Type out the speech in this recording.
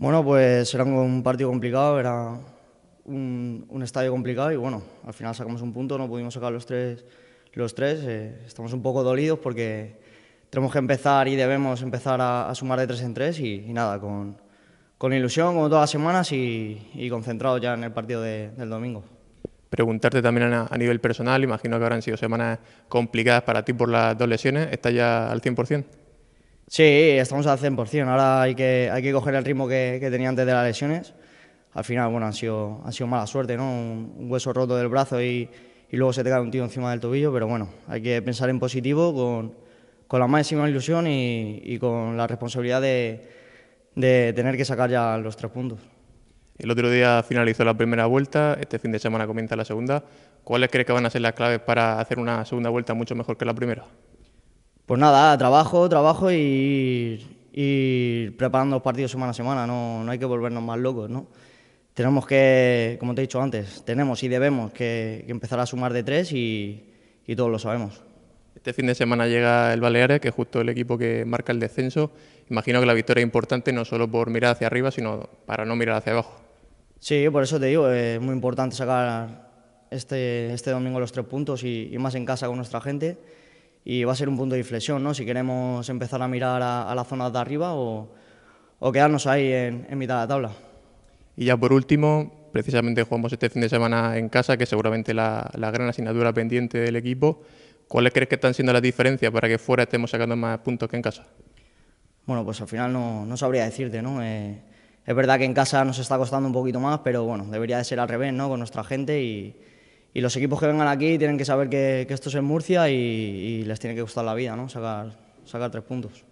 Bueno, pues era un partido complicado, era un, estadio complicado y bueno, al final sacamos un punto, no pudimos sacar los tres. Los tres eh, estamos un poco dolidos porque tenemos que empezar y debemos empezar a, sumar de tres en tres y, nada, con, ilusión como todas las semanas y, concentrados ya en el partido del domingo. Preguntarte también a, a, nivel personal, imagino que habrán sido semanas complicadas para ti por las dos lesiones, ¿estás ya al 100%? Sí, estamos al 100%. Ahora hay que, hay que coger el ritmo que, tenía antes de las lesiones. Al final, bueno, han sido, ha sido mala suerte, ¿no? Un, hueso roto del brazo y, luego se te cae un tío encima del tobillo, pero bueno, hay que pensar en positivo con, la máxima ilusión y, con la responsabilidad de, de tener que sacar ya los tres puntos. El otro día finalizó la primera vuelta, este fin de semana comienza la segunda. ¿Cuáles crees que van a ser las claves para hacer una segunda vuelta mucho mejor que la primera? Pues nada, trabajo, trabajo y preparando los partidos semana a semana, no, no hay que volvernos más locos, ¿no? Tenemos que, como te he dicho antes, tenemos y debemos que, empezar a sumar de tres y, todos lo sabemos. Este fin de semana llega el Baleares, que es justo el equipo que marca el descenso. Imagino que la victoria es importante no solo por mirar hacia arriba, sino para no mirar hacia abajo. Sí, por eso te digo, es muy importante sacar este, este domingo los tres puntos y, y más en casa con nuestra gente y va a ser un punto de inflexión, ¿no? Si queremos empezar a mirar a, a las zonas de arriba o, quedarnos ahí en, mitad de la tabla. Y ya por último, precisamente jugamos este fin de semana en casa, que seguramente la, la gran asignatura pendiente del equipo. ¿Cuáles crees que están siendo las diferencias para que fuera estemos sacando más puntos que en casa? Bueno, pues al final no, sabría decirte, ¿no? Eh, es verdad que en casa nos está costando un poquito más, pero bueno, debería de ser al revés, ¿no? Con nuestra gente y, y los equipos que vengan aquí tienen que saber que, esto es en Murcia y, les tiene que gustar la vida, ¿no? sacar tres puntos.